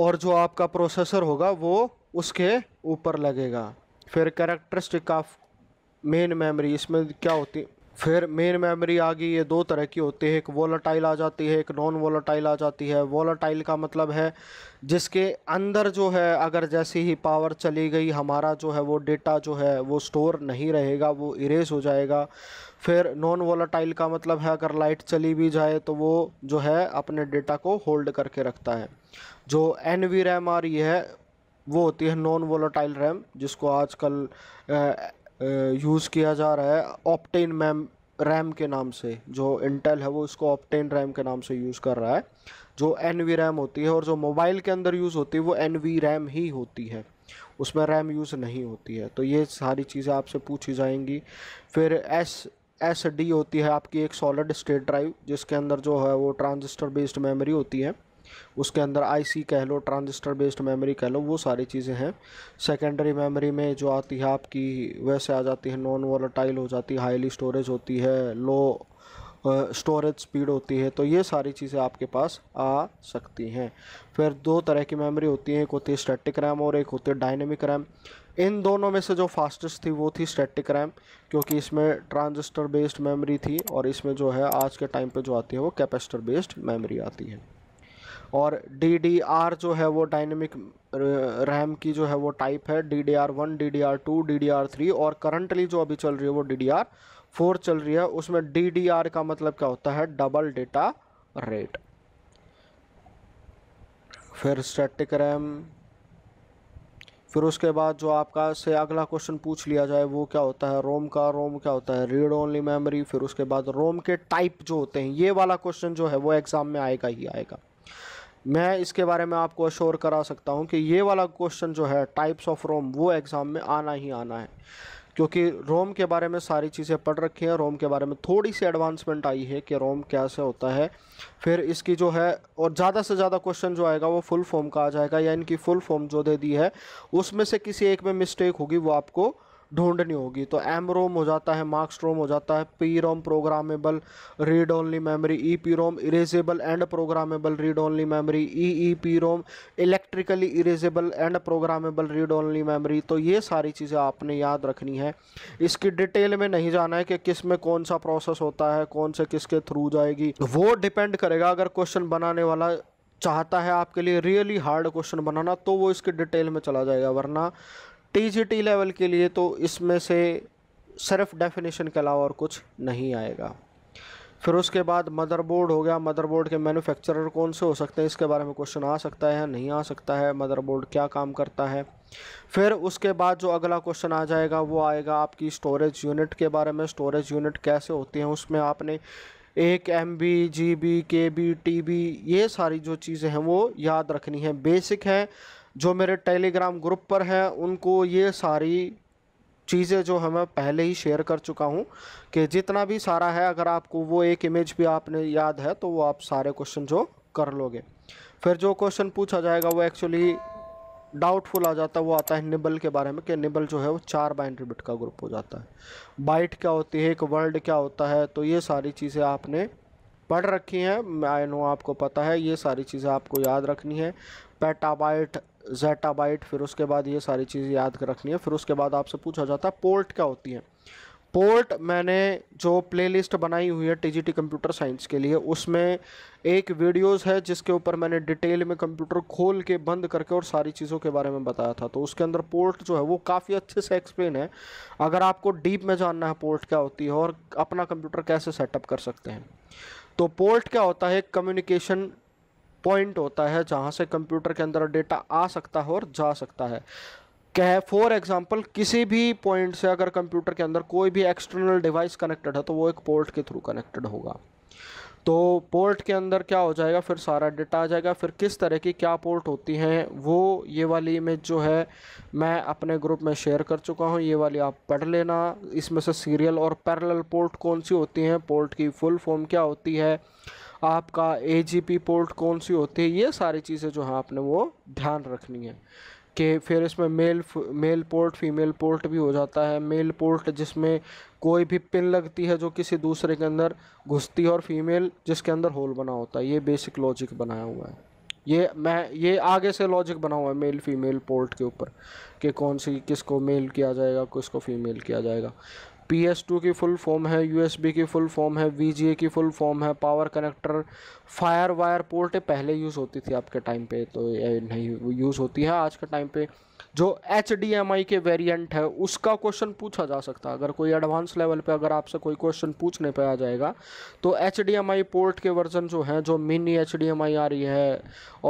और जो आपका प्रोसेसर होगा वो उसके ऊपर लगेगा फिर कैरेक्टरिस्टिक ऑफ मेन मेमोरी इसमें क्या होती फिर मेन मेमोरी आ गई ये दो तरह की होती है एक वोलाटाइल आ जाती है एक नॉन वोलाटाइल आ जाती है वोलाटाइल का मतलब है जिसके अंदर जो है अगर जैसे ही पावर चली गई हमारा जो है वो डेटा जो है वो स्टोर नहीं रहेगा वो इरेज हो जाएगा फिर नॉन वोलाटाइल का मतलब है अगर लाइट चली भी जाए तो वो जो है अपने डेटा को होल्ड करके रखता है जो एन वी रैम आ रही है वो होती है नॉन वोलाटाइल रैम जिसको आजकल यूज़ किया जा रहा है ऑप्टेन मैम रैम के नाम से जो इंटेल है वो इसको ऑप्टेन रैम के नाम से यूज़ कर रहा है जो एन वी रैम होती है और जो मोबाइल के अंदर यूज़ होती है वो एन वी रैम ही होती है उसमें रैम यूज़ नहीं होती है तो ये सारी चीज़ें आपसे पूछी जाएंगी फिर एस एस डी होती है आपकी एक सॉलिड स्टेट ड्राइव जिसके अंदर जो है वो ट्रांजिस्टर बेस्ड मेमोरी होती है उसके अंदर आईसी कह लो ट्रांजिस्टर बेस्ड मेमोरी कह लो वो सारी चीज़ें हैं सेकेंडरी मेमोरी में जो आती है आपकी वैसे आ जाती है नॉन वोलाटाइल हो जाती है हाईली स्टोरेज होती है लो स्टोरेज uh, स्पीड होती है तो ये सारी चीज़ें आपके पास आ सकती हैं फिर दो तरह की मेमोरी होती है एक होती है स्टैटिक रैम और एक होती है डायनेमिक रैम इन दोनों में से जो फास्टेस्ट थी वो थी स्टैटिक रैम क्योंकि इसमें ट्रांजिस्टर बेस्ड मेमोरी थी और इसमें जो है आज के टाइम पे जो आती है वो कैपेसिटर बेस्ड मेमोरी आती है और डी जो है वो डायनेमिक रैम uh, की जो है वो टाइप है D D R one D D R two D D R three और करंटली जो अभी चल रही है वो डी डी आर फोर चल रही है उसमें डी डी आर का मतलब क्या होता है डबल डेटा रेट फिर स्टैटिक रैम फिर उसके बाद जो आपका से अगला क्वेश्चन पूछ लिया जाए वो क्या होता है रोम का रोम क्या होता है रीड ओनली मेमोरी फिर उसके बाद रोम के टाइप जो होते हैं ये वाला क्वेश्चन जो है वो एग्ज़ाम में आएगा ही आएगा मैं इसके बारे में आपको अश्योर करा सकता हूँ कि ये वाला क्वेश्चन जो है टाइप्स ऑफ रोम वो एग्ज़ाम में आना ही आना है क्योंकि रोम के बारे में सारी चीज़ें पढ़ रखी हैं रोम के बारे में थोड़ी सी एडवांसमेंट आई है कि रोम कैसे होता है फिर इसकी जो है और ज़्यादा से ज़्यादा क्वेश्चन जो आएगा वो फुल फॉर्म का आ जाएगा या इनकी फुल फॉर्म जो दे दी है उसमें से किसी एक में मिस्टेक होगी वो आपको ढूंढनी होगी तो एम रोम हो जाता है मार्क्स रोम हो जाता है P ROM programmable read only memory E P ROM erasable and programmable read only memory E E P ROM electrically erasable and programmable read only memory तो ये सारी चीज़ें आपने याद रखनी है इसकी डिटेल में नहीं जाना है कि किस में कौन सा प्रोसेस होता है कौन से किसके थ्रू जाएगी वो डिपेंड करेगा अगर क्वेश्चन बनाने वाला चाहता है आपके लिए रियली हार्ड क्वेश्चन बनाना तो वो इसके डिटेल में चला जाएगा वरना टी लेवल के लिए तो इसमें से सिर्फ डेफिनेशन के अलावा और कुछ नहीं आएगा फिर उसके बाद मदरबोर्ड हो गया मदरबोर्ड के मैन्युफैक्चरर कौन से हो सकते हैं इसके बारे में क्वेश्चन आ सकता है नहीं आ सकता है मदरबोर्ड क्या काम करता है फिर उसके बाद जो अगला क्वेश्चन आ जाएगा वो आएगा आपकी स्टोरेज यूनिट के बारे में स्टोरेज यूनिट कैसे होती हैं उसमें आपने एक M B G B K B T B ये सारी जो चीज़ें हैं वो याद रखनी है बेसिक हैं जो मेरे टेलीग्राम ग्रुप पर हैं उनको ये सारी चीज़ें जो हमें पहले ही शेयर कर चुका हूँ कि जितना भी सारा है अगर आपको वो एक इमेज भी आपने याद है तो वो आप सारे क्वेश्चन जो कर लोगे फिर जो क्वेश्चन पूछा जाएगा वो एक्चुअली डाउटफुल आ जाता है वो आता है निबल के बारे में कि निबल जो है वो चार बाइंड्री बिट का ग्रुप हो जाता है बाइट क्या होती है एक वर्ल्ड क्या होता है तो ये सारी चीज़ें आपने पढ़ रखी हैं आई नो आपको पता है ये सारी चीज़ें आपको याद रखनी है पेटाबाइट जेटाबाइट फिर उसके बाद ये सारी चीज़ें याद कर रखनी है फिर उसके बाद आपसे पूछा जाता है पोर्ट क्या होती है पोर्ट मैंने जो प्लेलिस्ट बनाई हुई है टीजीटी कंप्यूटर साइंस के लिए उसमें एक वीडियोस है जिसके ऊपर मैंने डिटेल में कंप्यूटर खोल के बंद करके और सारी चीज़ों के बारे में बताया था तो उसके अंदर पोर्ट जो है वो काफ़ी अच्छे से एक्सप्लेन है अगर आपको डीप में जानना है पोर्ट क्या होती है और अपना कंप्यूटर कैसे सेटअप कर सकते हैं तो पोर्ट क्या होता है कम्युनिकेशन पॉइंट होता है जहाँ से कंप्यूटर के अंदर डेटा आ सकता है और जा सकता है कह फॉर एग्जाम्पल किसी भी पॉइंट से अगर कंप्यूटर के अंदर कोई भी एक्सटर्नल डिवाइस कनेक्टेड है तो वो एक पोर्ट के थ्रू कनेक्टेड होगा तो पोर्ट के अंदर क्या हो जाएगा फिर सारा डेटा आ जाएगा फिर किस तरह की क्या पोर्ट होती हैं वो ये वाली इमेज जो है मैं अपने ग्रुप में शेयर कर चुका हूँ ये वाली आप पढ़ लेना इसमें से सीरियल और पैरेलल पोर्ट कौन सी होती हैं पोर्ट की फुल फॉर्म क्या होती है आपका ए पोर्ट कौन सी होती है ये सारी चीज़ें जो हैं आपने वो ध्यान रखनी है कि फिर इसमें male male port female port भी हो जाता है मेल पोर्ट जिसमें कोई भी पिन लगती है जो किसी दूसरे के अंदर घुसती है और फीमेल जिसके अंदर होल बना होता है ये बेसिक लॉजिक बनाया हुआ है ये मैं ये आगे से लॉजिक बना हुआ है मेल फीमेल पोर्ट के ऊपर कि कौन सी किसको मेल किया जाएगा किसको फीमेल किया जाएगा पी एस टू की फुल फॉर्म है यू एस बी की फुल फॉर्म है वी जी ए की फुल फॉर्म है power connector FireWire port पहले यूज़ होती थी आपके टाइम पे तो ये नहीं यूज़ होती है आज के टाइम पे जो एच के वेरिएंट है उसका क्वेश्चन पूछा जा सकता है अगर कोई एडवांस लेवल पे अगर आपसे कोई क्वेश्चन पूछने पे आ जाएगा तो एच पोर्ट के वर्जन जो हैं जो मिनी एच आ रही है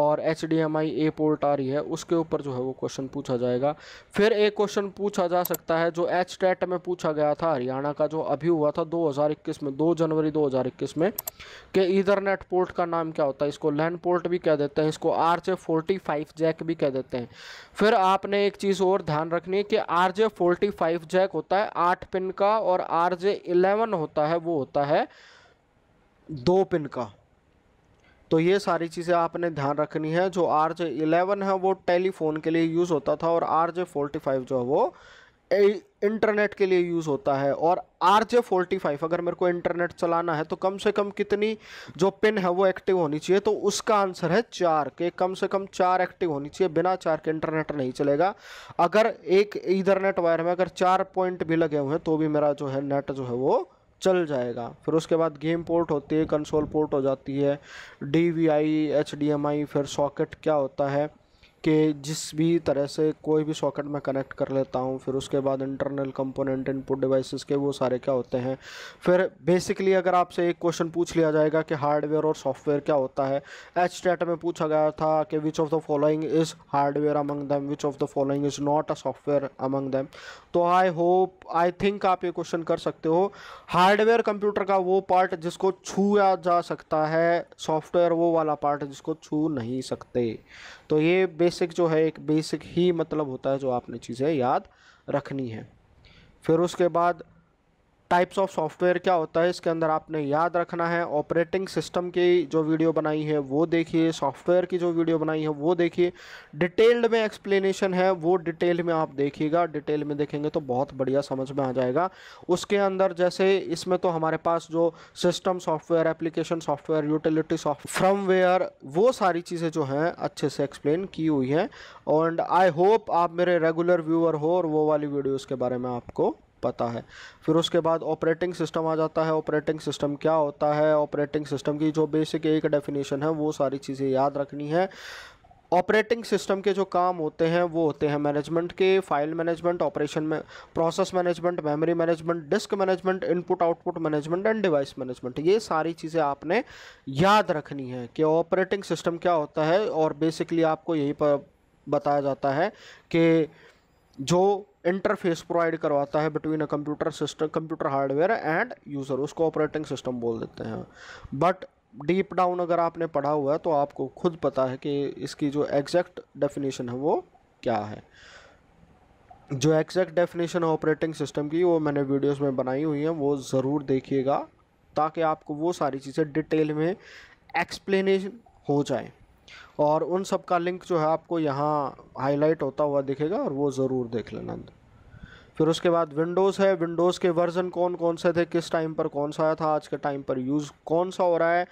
और एच ए पोर्ट आ रही है उसके ऊपर जो है वो क्वेश्चन पूछा जाएगा फिर एक क्वेश्चन पूछा जा सकता है जो एच e में पूछा गया था हरियाणा का जो अभी हुआ था दो में दो जनवरी दो में कि ईदरनेट पोर्ट का नाम क्या होता है इसको लैंड पोर्ट भी कह देते हैं इसको आर जे जैक भी कह देते हैं फिर आपने आपने एक चीज़ और ध्यान रखनी है कि R J forty five jack होता है आठ पिन का और आर जे इलेवन होता है वो होता है दो पिन का तो ये सारी चीज़ें आपने ध्यान रखनी है जो आर जे इलेवन है वो टेलीफोन के लिए यूज़ होता था और आर जे फोर्टी फाइव जो है वो इंटरनेट के लिए यूज़ होता है और आर जे फोर्टी फाइव अगर मेरे को इंटरनेट चलाना है तो कम से कम कितनी जो पिन है वो एक्टिव होनी चाहिए तो उसका आंसर है चार के कम से कम चार एक्टिव होनी चाहिए बिना चार के इंटरनेट नहीं चलेगा अगर एक इधरनेट वायर में अगर चार पॉइंट भी लगे हुए हैं तो भी मेरा जो है नेट जो है वो चल जाएगा फिर उसके बाद गेम पोर्ट होती है कंसोल पोर्ट हो जाती है D V I H D M I फिर सॉकेट क्या होता है के जिस भी तरह से कोई भी सॉकेट में कनेक्ट कर लेता हूँ फिर उसके बाद इंटरनल कंपोनेंट इनपुट डिवाइसेस के वो सारे क्या होते हैं फिर बेसिकली अगर आपसे एक क्वेश्चन पूछ लिया जाएगा कि हार्डवेयर और सॉफ्टवेयर क्या होता है एच टेट में पूछा गया था कि which of the following is hardware among them which of the following is not a software among them तो आई होप आई थिंक आप ये क्वेश्चन कर सकते हो हार्डवेयर कंप्यूटर का वो पार्ट जिसको छूया जा सकता है सॉफ्टवेयर वो वाला पार्ट जिसको छू नहीं सकते तो ये बेसिक जो है एक बेसिक ही मतलब होता है जो आपने चीज़ें याद रखनी है फिर उसके बाद टाइप्स ऑफ सॉफ्टवेयर क्या होता है इसके अंदर आपने याद रखना है ऑपरेटिंग सिस्टम की जो वीडियो बनाई है वो देखिए सॉफ्टवेयर की जो वीडियो बनाई है वो देखिए डिटेल्ड में एक्सप्लेनेशन है वो डिटेल में आप देखिएगा डिटेल में देखेंगे तो बहुत बढ़िया समझ में आ जाएगा उसके अंदर जैसे इसमें तो हमारे पास जो system software application software utility soft firmware वो सारी चीज़ें जो हैं अच्छे से एक्सप्लेन की हुई हैं एंड आई होप आप मेरे रेगुलर व्यूअर हो और वो वाली वीडियोज़ के बारे में आपको पता है फिर उसके बाद ऑपरेटिंग सिस्टम आ जाता है ऑपरेटिंग सिस्टम क्या होता है ऑपरेटिंग सिस्टम की जो बेसिक एक डेफिनेशन है वो सारी चीज़ें याद रखनी है ऑपरेटिंग सिस्टम के जो काम होते हैं वो होते हैं मैनेजमेंट के फाइल मैनेजमेंट ऑपरेशन में process management memory management disk management input output management and device management ये सारी चीज़ें आपने याद रखनी है कि ऑपरेटिंग सिस्टम क्या होता है और बेसिकली आपको यही पर बताया जाता है कि जो इंटरफेस प्रोवाइड करवाता है between a computer system computer hardware and user उसको ऑपरेटिंग सिस्टम बोल देते हैं बट डीप डाउन अगर आपने पढ़ा हुआ है तो आपको खुद पता है कि इसकी जो एग्जैक्ट डेफिनेशन है वो क्या है जो एग्जैक्ट डेफिनेशन है ऑपरेटिंग सिस्टम की वो मैंने वीडियोस में बनाई हुई हैं वो ज़रूर देखिएगा ताकि आपको वो सारी चीज़ें डिटेल में एक्सप्लेनेशन हो जाए और उन सब का लिंक जो है आपको यहाँ हाईलाइट होता हुआ दिखेगा और वो ज़रूर देख लेना फिर उसके बाद विंडोज़ है विंडोज़ के वर्जन कौन कौन से थे किस टाइम पर कौन सा आया था आज के टाइम पर यूज़ कौन सा हो रहा है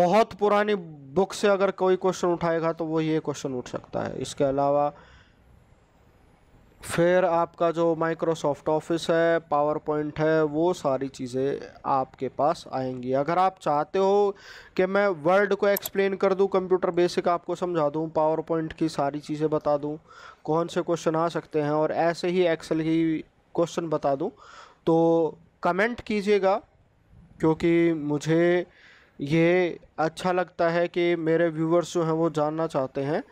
बहुत पुरानी बुक से अगर कोई क्वेश्चन उठाएगा तो वो ये क्वेश्चन उठ सकता है इसके अलावा फिर आपका जो माइक्रोसॉफ्ट ऑफिस है पावर पॉइंट है वो सारी चीज़ें आपके पास आएंगी अगर आप चाहते हो कि मैं वर्ड को एक्सप्लेन कर दूं कंप्यूटर बेसिक आपको समझा दूं पावर पॉइंट की सारी चीज़ें बता दूं कौन से क्वेश्चन आ सकते हैं और ऐसे ही एक्सेल ही क्वेश्चन बता दूं तो कमेंट कीजिएगा क्योंकि मुझे ये अच्छा लगता है कि मेरे व्यूवर्स जो हैं वो जानना चाहते हैं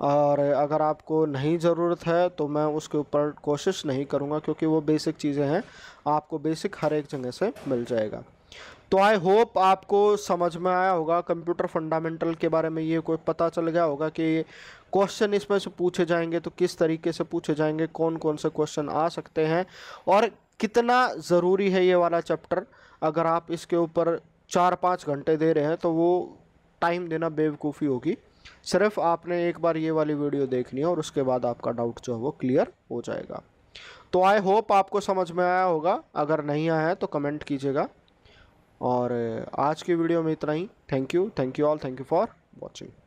और अगर आपको नहीं ज़रूरत है तो मैं उसके ऊपर कोशिश नहीं करूँगा क्योंकि वो बेसिक चीज़ें हैं आपको बेसिक हर एक जगह से मिल जाएगा तो आई होप आपको समझ में आया होगा कंप्यूटर फंडामेंटल के बारे में ये कोई पता चल गया होगा कि क्वेश्चन इसमें से पूछे जाएंगे तो किस तरीके से पूछे जाएंगे कौन कौन से क्वेश्चन आ सकते हैं और कितना ज़रूरी है ये वाला चैप्टर अगर आप इसके ऊपर चार पाँच घंटे दे रहे हैं तो वो टाइम देना बेवकूफ़ी होगी सिर्फ आपने एक बार ये वाली वीडियो देखनी है और उसके बाद आपका डाउट जो है वो क्लियर हो जाएगा तो आई होप आपको समझ में आया होगा अगर नहीं आया है तो कमेंट कीजिएगा और आज की वीडियो में इतना ही thank you thank you all thank you for watching